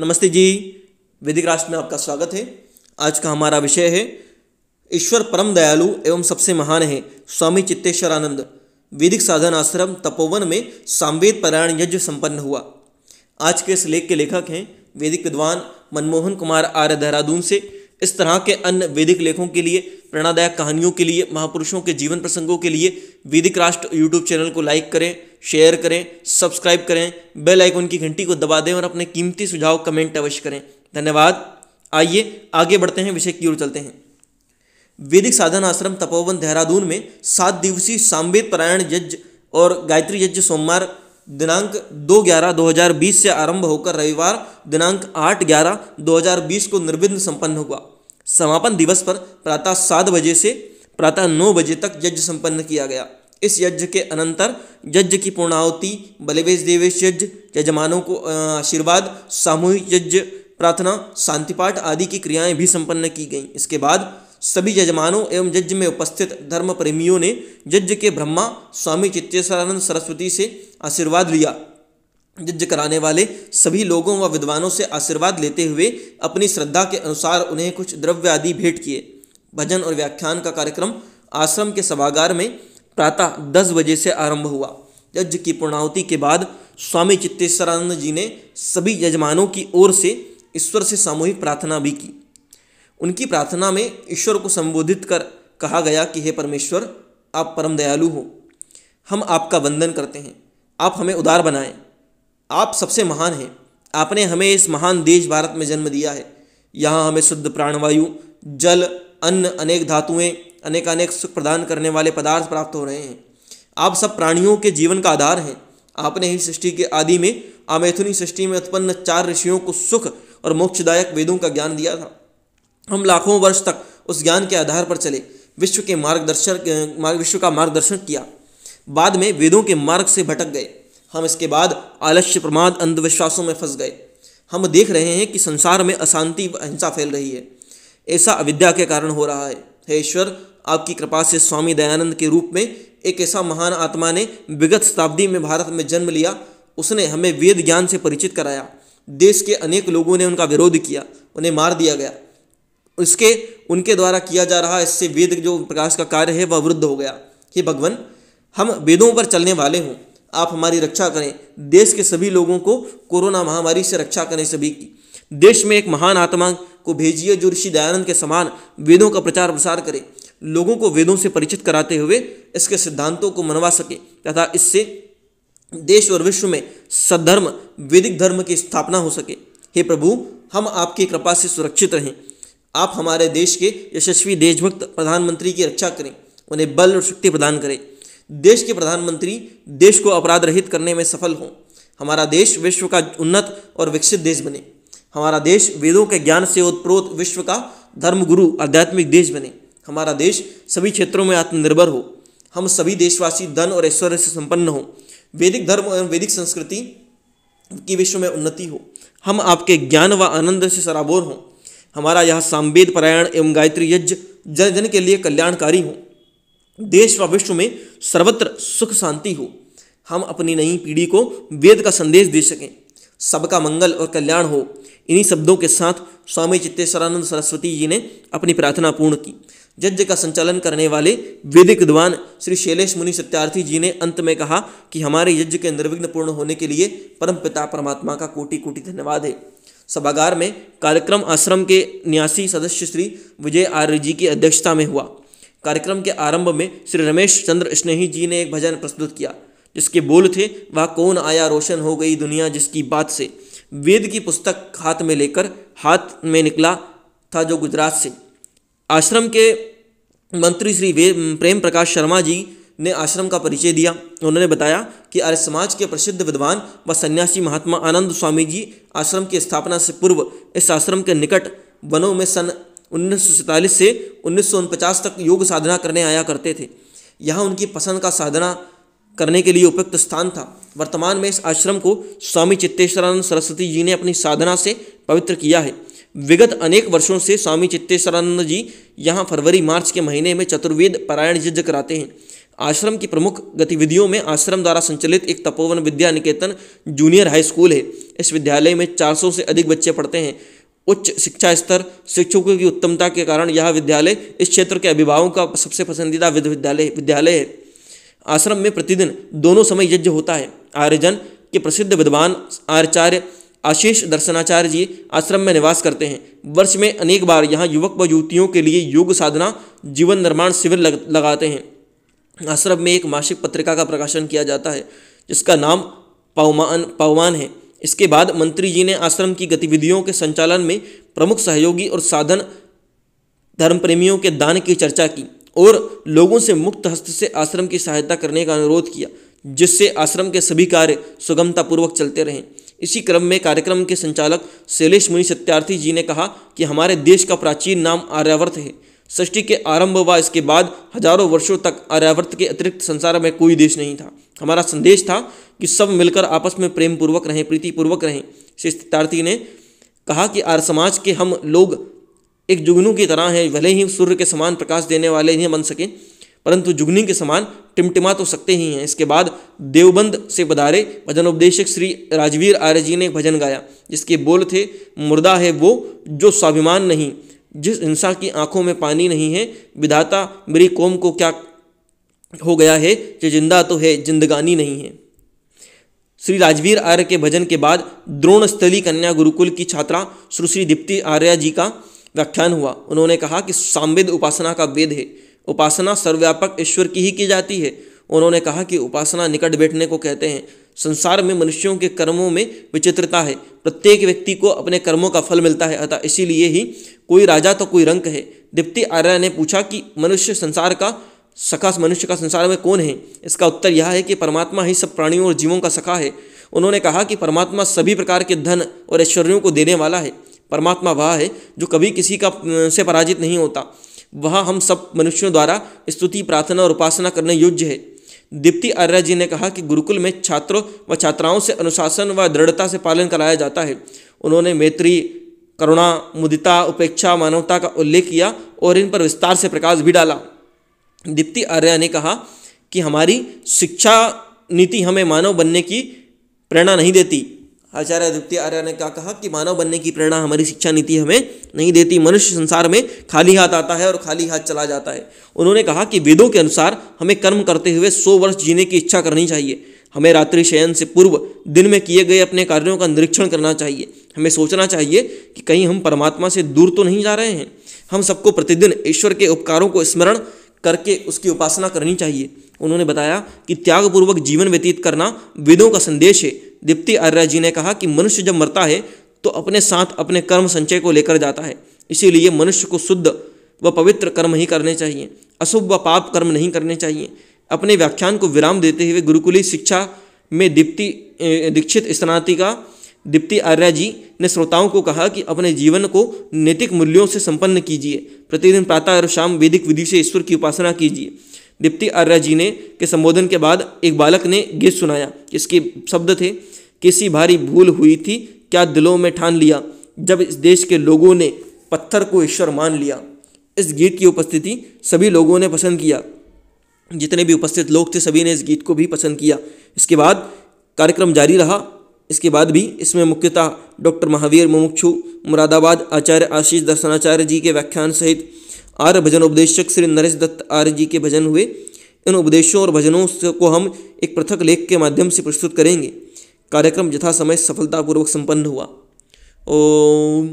नमस्ते जी वैदिक राष्ट्र में आपका स्वागत है आज का हमारा विषय है ईश्वर परम दयालु एवं सबसे महान है स्वामी चित्तेश्वरानंद वैदिक साधन आश्रम तपोवन में सामवेद पारायण यज्ञ संपन्न हुआ आज के इस लेख के लेखक हैं वैदिक विद्वान मनमोहन कुमार आर्य देहरादून से इस तरह के अन्य वैदिक लेखों के लिए प्रेरणादायक कहानियों के लिए महापुरुषों के जीवन प्रसंगों के लिए वैदिक राष्ट्र यूट्यूब चैनल को लाइक करें शेयर करें सब्सक्राइब करें बेल आइकन की घंटी को दबा दें और अपने कीमती सुझाव कमेंट अवश्य करें धन्यवाद आइए आगे बढ़ते हैं विषय की ओर चलते हैं वैदिक साधन आश्रम तपोवन देहरादून में सात दिवसीय सांबेद पारायण यज्ञ और गायत्री यज्ञ सोमवार दिनांक दो ग्यारह दो हज़ार बीस से आरंभ होकर रविवार दिनांक आठ ग्यारह दो हज़ार बीस को निर्विघ्न संपन्न हुआ समापन दिवस पर प्रातः सात बजे से प्रातः नौ बजे तक यज्ञ संपन्न किया गया इस यज्ञ के अनंतर यज्ञ की पूर्णाहुति बलिवेश देवेश यज्ञ यजमानों को आशीर्वाद सामूहिक यज्ञ प्रार्थना शांति पाठ आदि की क्रियाएं भी संपन्न की गईं इसके बाद सभी यजमानों एवं यज्ञ में उपस्थित धर्म प्रेमियों ने यज्ञ के ब्रह्मा स्वामी चित्तेश्वरानंद सरस्वती से आशीर्वाद लिया यज्ञ कराने वाले सभी लोगों व विद्वानों से आशीर्वाद लेते हुए अपनी श्रद्धा के अनुसार उन्हें कुछ द्रव्य आदि भेंट किए भजन और व्याख्यान का कार्यक्रम आश्रम के सभागार में प्रातः दस बजे से आरंभ हुआ यज्ञ की पूर्णावति के बाद स्वामी चित्तेश्वरानंद जी ने सभी यजमानों की ओर से ईश्वर से सामूहिक प्रार्थना भी की उनकी प्रार्थना में ईश्वर को संबोधित कर कहा गया कि हे परमेश्वर आप परम दयालु हो हम आपका वंदन करते हैं आप हमें उदार बनाएं आप सबसे महान हैं आपने हमें इस महान देश भारत में जन्म दिया है यहाँ हमें शुद्ध प्राणवायु जल अन्न अनेक धातुएं अनेक अनेक सुख प्रदान करने वाले पदार्थ प्राप्त हो रहे हैं आप सब प्राणियों के जीवन का आधार हैं आपने ही सृष्टि के आदि में आमेथुनी सृष्टि में उत्पन्न चार ऋषियों को सुख और मोक्षदायक वेदों का ज्ञान दिया था हम लाखों वर्ष तक उस ज्ञान के आधार पर चले विश्व के मार्गदर्शन मार्ग विश्व का मार्गदर्शन किया बाद में वेदों के मार्ग से भटक गए हम इसके बाद आलस्य प्रमाद अंधविश्वासों में फंस गए हम देख रहे हैं कि संसार में अशांति व अहिंसा फैल रही है ऐसा अविद्या के कारण हो रहा है हे ईश्वर आपकी कृपा से स्वामी दयानंद के रूप में एक ऐसा महान आत्मा ने विगत शताब्दी में भारत में जन्म लिया उसने हमें वेद ज्ञान से परिचित कराया देश के अनेक लोगों ने उनका विरोध किया उन्हें मार दिया गया उसके उनके द्वारा किया जा रहा इससे वेद जो प्रकाश का कार्य है वह वृद्ध हो गया हे भगवान हम वेदों पर चलने वाले हों आप हमारी रक्षा करें देश के सभी लोगों को कोरोना महामारी से रक्षा करें सभी की देश में एक महान आत्मा को भेजिए जो ऋषि दयानंद के समान वेदों का प्रचार प्रसार करे लोगों को वेदों से परिचित कराते हुए इसके सिद्धांतों को मनवा सके तथा इससे देश और विश्व में सद्धर्म वैदिक धर्म की स्थापना हो सके हे प्रभु हम आपकी कृपा से सुरक्षित रहें आप हमारे देश के यशस्वी देशभक्त प्रधानमंत्री की रक्षा करें उन्हें बल और शक्ति प्रदान करें देश के प्रधानमंत्री देश को अपराध रहित करने में सफल हों हमारा देश विश्व का उन्नत और विकसित देश बने हमारा देश वेदों के ज्ञान से उत्प्रोत विश्व का धर्मगुरु आध्यात्मिक देश बने हमारा देश सभी क्षेत्रों में आत्मनिर्भर हो हम सभी देशवासी धन और ऐश्वर्य से संपन्न हो वैदिक धर्म और वैदिक संस्कृति की विश्व में उन्नति हो हम आपके ज्ञान व आनंद से सराबोर हों हमारा यह सांवेद परायण एवं गायत्री यज्ञ जन जन के लिए कल्याणकारी हो देश व विश्व में सर्वत्र सुख शांति हो हम अपनी नई पीढ़ी को वेद का संदेश दे सकें सबका मंगल और कल्याण हो इन्हीं शब्दों के साथ स्वामी चित्तेश्वरानंद सरस्वती जी ने अपनी प्रार्थना पूर्ण की यज्ञ का संचालन करने वाले वेदिक विद्वान श्री शैलेश मुनि सत्यार्थी जी ने अंत में कहा कि हमारे यज्ञ के निर्विघ्न पूर्ण होने के लिए परम पिता परमात्मा का कोटि कोटि धन्यवाद है सभागार में कार्यक्रम आश्रम के न्यासी सदस्य श्री विजय आर्य जी की अध्यक्षता में हुआ कार्यक्रम के आरंभ में श्री रमेश चंद्र स्नेही जी ने एक भजन प्रस्तुत किया जिसके बोल थे वह कौन आया रोशन हो गई दुनिया जिसकी बात से वेद की पुस्तक हाथ में लेकर हाथ में निकला था जो गुजरात से आश्रम के मंत्री श्री प्रेम प्रकाश शर्मा जी ने आश्रम का परिचय दिया उन्होंने बताया कि आर्य समाज के प्रसिद्ध विद्वान व सन्यासी महात्मा आनंद स्वामी जी आश्रम की स्थापना से पूर्व इस आश्रम के निकट वनों में सन उन्नीस से उन्नीस तक योग साधना करने आया करते थे यहाँ उनकी पसंद का साधना करने के लिए उपयुक्त स्थान था वर्तमान में इस आश्रम को स्वामी चित्तेश्वरानंद सरस्वती जी ने अपनी साधना से पवित्र किया है विगत अनेक वर्षों से स्वामी चित्तेश्वरानंद जी यहाँ फरवरी मार्च के महीने में चतुर्वेद पारायण यज्ञ कराते हैं आश्रम की प्रमुख गतिविधियों में आश्रम द्वारा संचालित एक Tapovan Vidya Niketan junior high school है इस विद्यालय में 400 से अधिक बच्चे पढ़ते हैं उच्च शिक्षा स्तर शिक्षकों की उत्तमता के कारण यह विद्यालय इस क्षेत्र के अभिभावकों का सबसे पसंदीदा विद्यालय विद्यालय है आश्रम में प्रतिदिन दोनों समय यज्ञ होता है आर्यजन के प्रसिद्ध विद्वान आचार्य आशीष दर्शनाचार्य जी आश्रम में निवास करते हैं वर्ष में अनेक बार यहाँ युवक व युवतियों के लिए योग साधना जीवन निर्माण शिविर लग, लगाते हैं आश्रम में एक मासिक पत्रिका का प्रकाशन किया जाता है जिसका नाम पवमान पवमान है इसके बाद मंत्री जी ने आश्रम की गतिविधियों के संचालन में प्रमुख सहयोगी और साधन धर्मप्रेमियों के दान की चर्चा की और लोगों से मुक्त हस्त से आश्रम की सहायता करने का अनुरोध किया जिससे आश्रम के सभी कार्य सुगमतापूर्वक चलते रहें इसी क्रम में कार्यक्रम के संचालक शैलेश मुनि सत्यार्थी जी ने कहा कि हमारे देश का प्राचीन नाम आर्यावर्त है सृष्टि के आरंभ व इसके बाद हजारों वर्षों तक आर्यावर्त के अतिरिक्त संसार में कोई देश नहीं था हमारा संदेश था कि सब मिलकर आपस में प्रेम पूर्वक रहें प्रीतिपूर्वक रहें श्री सत्यार्थी ने कहा कि आर्य समाज के हम लोग एक जुगनू की तरह है भले ही सूर्य के समान प्रकाश देने वाले ही बन सके परंतु जुगनी के समान टिमटिमा तो सकते ही हैं इसके बाद देवबंद से पधारे भजन उपदेशक श्री राजवीर आर्य जी ने भजन गाया जिसके बोल थे मुर्दा है वो जो स्वाभिमान नहीं जिस हिंसा की आंखों में पानी नहीं है विधाता मेरी कौम को क्या हो गया है जो जिंदा तो है जिंदगानी नहीं है श्री राजवीर आर्य के भजन के बाद द्रोणस्थली कन्या गुरुकुल की छात्रा सुश्री दीप्ति आर्या जी का व्याख्यान हुआ उन्होंने कहा कि सामवेद उपासना का वेद है उपासना सर्वव्यापक ईश्वर की ही की जाती है उन्होंने कहा कि उपासना निकट बैठने को कहते हैं संसार में मनुष्यों के कर्मों में विचित्रता है प्रत्येक व्यक्ति को अपने कर्मों का फल मिलता है अतः इसीलिए ही कोई राजा तो कोई रंक है दीप्ति आर्या ने पूछा कि मनुष्य संसार का सखा मनुष्य का संसार में कौन है इसका उत्तर यह है कि परमात्मा ही सब प्राणियों और जीवों का सखा है उन्होंने कहा कि परमात्मा सभी प्रकार के धन और ऐश्वर्यों को देने वाला है परमात्मा वह है जो कभी किसी का से पराजित नहीं होता वह हम सब मनुष्यों द्वारा स्तुति प्रार्थना और उपासना करने योग्य है दीप्ति आर्या जी ने कहा कि गुरुकुल में छात्रों व छात्राओं से अनुशासन व दृढ़ता से पालन कराया जाता है उन्होंने मैत्री करुणा मुदिता उपेक्षा मानवता का उल्लेख किया और इन पर विस्तार से प्रकाश भी डाला दीप्ति आर्या ने कहा कि हमारी शिक्षा नीति हमें मानव बनने की प्रेरणा नहीं देती आचार्य द्वितीय आर्य ने क्या कहा कि मानव बनने की प्रेरणा हमारी शिक्षा नीति हमें नहीं देती मनुष्य संसार में खाली हाथ आता है और खाली हाथ चला जाता है उन्होंने कहा कि वेदों के अनुसार हमें कर्म करते हुए सौ वर्ष जीने की इच्छा करनी चाहिए हमें रात्रि शयन से पूर्व दिन में किए गए अपने कार्यों का निरीक्षण करना चाहिए हमें सोचना चाहिए कि कहीं हम परमात्मा से दूर तो नहीं जा रहे हैं हम सबको प्रतिदिन ईश्वर के उपकारों को स्मरण करके उसकी उपासना करनी चाहिए उन्होंने बताया कि त्यागपूर्वक जीवन व्यतीत करना वेदों का संदेश है दीप्ति आर्या जी ने कहा कि मनुष्य जब मरता है तो अपने साथ अपने कर्म संचय को लेकर जाता है इसीलिए मनुष्य को शुद्ध व पवित्र कर्म ही करने चाहिए अशुभ व पाप कर्म नहीं करने चाहिए अपने व्याख्यान को विराम देते हुए गुरुकुली शिक्षा में दीप्ति दीक्षित स्नातिका दीप्ति आर्या जी ने श्रोताओं को कहा कि अपने जीवन को नैतिक मूल्यों से संपन्न कीजिए प्रतिदिन प्रातः और शाम वैदिक विधि से ईश्वर की उपासना कीजिए दीप्ति आर्या जी ने के संबोधन के बाद एक बालक ने गीत सुनाया इसके शब्द थे किसी भारी भूल हुई थी क्या दिलों में ठान लिया जब इस देश के लोगों ने पत्थर को ईश्वर मान लिया इस गीत की उपस्थिति सभी लोगों ने पसंद किया जितने भी उपस्थित लोग थे सभी ने इस गीत को भी पसंद किया इसके बाद कार्यक्रम जारी रहा इसके बाद भी इसमें मुख्यतः डॉक्टर महावीर मुमुक्षु मुरादाबाद आचार्य आशीष दर्शनाचार्य जी के व्याख्यान सहित आर्य भजन उपदेशक श्री नरेश दत्त आर्य जी के भजन हुए इन उपदेशों और भजनों को हम एक पृथक लेख के माध्यम से प्रस्तुत करेंगे कार्यक्रम यथा समय सफलतापूर्वक संपन्न हुआ ओम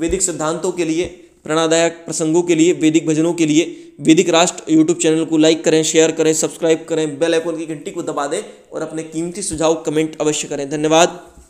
वैदिक सिद्धांतों के लिए प्रेरणादायक प्रसंगों के लिए वैदिक भजनों के लिए वैदिक राष्ट्र यूट्यूब चैनल को लाइक करें शेयर करें सब्सक्राइब करें बेल आइकन की घंटी को दबा दें और अपने कीमती सुझाव कमेंट अवश्य करें धन्यवाद